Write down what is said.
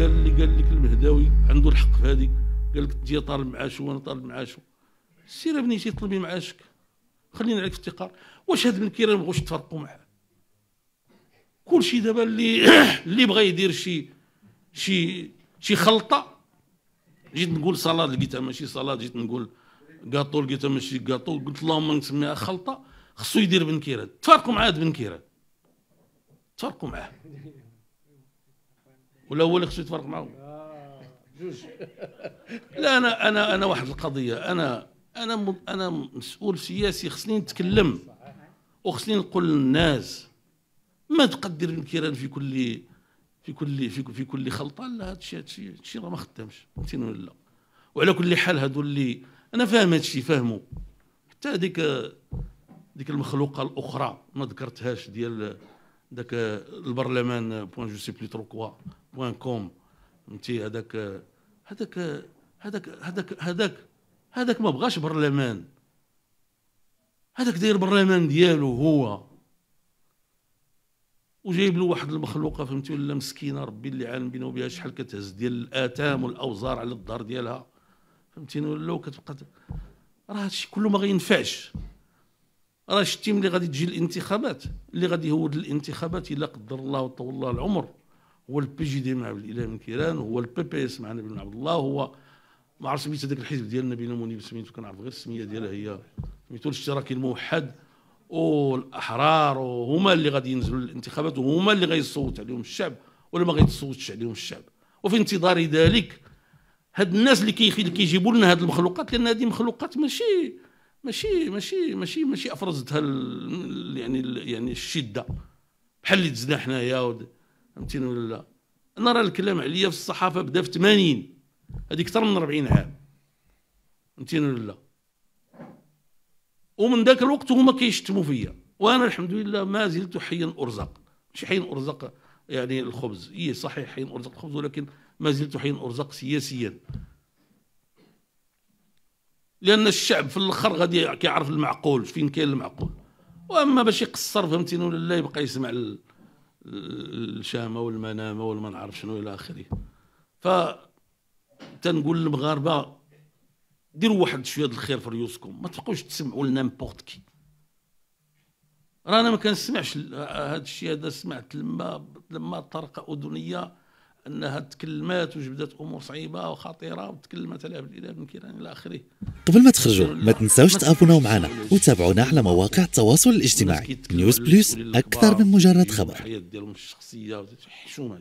قال لي قال لك المهداوي عنده الحق في هذه قال لك تجي طالب معاش وانا طالب معاش سير ابني سير طلبي معاشك خلينا عليك افتقار واش هاد المنكيره ما بغوش تفرقوا معاه كلشي دابا اللي اللي بغى يدير شي شي شي خلطه جيت نقول صلاد لقيتها ماشي صلاد جيت نقول كاطو لقيتها ماشي كاطو قلت اللهم نسميها خلطه خصو يدير بنكيره تفرقوا مع بن كيران تفرقوا معاه ولا هو اللي خصو يتفرق معه آه، جوج لا انا انا انا واحد القضيه انا انا انا مسؤول سياسي خصني نتكلم وخصني نقول للناس ما تبقى دير الكيران في كل في كل في كل, في كل خلطه لا الشيء هذا الشيء راه ما خدامش فهمتيني ولا لا وعلى كل حال هذو اللي انا فاهم هذا الشيء فاهمه حتى هذيك ديك المخلوقه الاخرى ما ذكرتهاش ديال داك البرلمان بوان جو سي بلي ترو كوا بوان كوم فهمتي هذاك هذاك هذاك هذاك هذاك هذاك ما بغاش برلمان هذاك داير برلمان ديالو هو وجايب له واحد المخلوقه فهمتي ولا مسكينه ربي اللي عالم بينه وبها شحال كتهز ديال الاتام والاوزار على الدار ديالها فهمتيني ولا وكتبقى راه هادشي كله ما غينفعش راه شتي ملي غادي تجي الانتخابات اللي غادي يهود الانتخابات الا قدر الله وطول الله العمر هو البي جي دي مع عبد الاله من كيران هو البي بي اس مع نبيل بن عبد الله هو ما عرفتش سميت هذاك الحزب ديال نبيل منيب سميتو كنعرف غير السميه ديالها هي سميتو الاشتراكي الموحد والاحرار وهما اللي غادي ينزلوا للانتخابات وهما اللي غيصوت عليهم الشعب ولا ما غيتصوتش عليهم الشعب وفي انتظار ذلك هاد الناس اللي كيجيبوا لنا هاد المخلوقات لان هذه مخلوقات ماشي ماشي ماشي ماشي ماشي افرزتها ال... يعني ال... يعني الشده بحال اللي دزنا حنايا فهمتيني ولا لا انا راه الكلام عليا في الصحافه بدا في 80 هذيك اكثر من 40 عام فهمتيني ولا لا ومن ذاك الوقت هما كيشتموا فيا وانا الحمد لله ما زلت حيا ارزق ماشي حيا ارزق يعني الخبز اي صحيح حين ارزق الخبز ولكن ما زلت حين ارزق سياسيا لان الشعب في الاخر غادي كيعرف المعقول فين كاين المعقول واما باش يقصر فهمتيني ولا لا يبقى يسمع الشامه والمنامه والما نعرف شنو الى اخره ف تنقول للمغاربه ديروا واحد شويه الخير في ريوسكم ما تبقاوش تسمعوا لنامبورت كي رانا ما كنسمعش هذا الشيء هذا سمعت لما لما طرق اذنيه انها تكلمات وجبدت امور صعيبه وخطيره وتكلمت عليها بالاله بن كيران الى اخره قبل ما تخرجوا ما تنساوش تابوناو معنا وتابعونا على مواقع التواصل الاجتماعي نيوز بلس اكثر من مجرد خبر الحياه ديالهم الشخصيه حشومه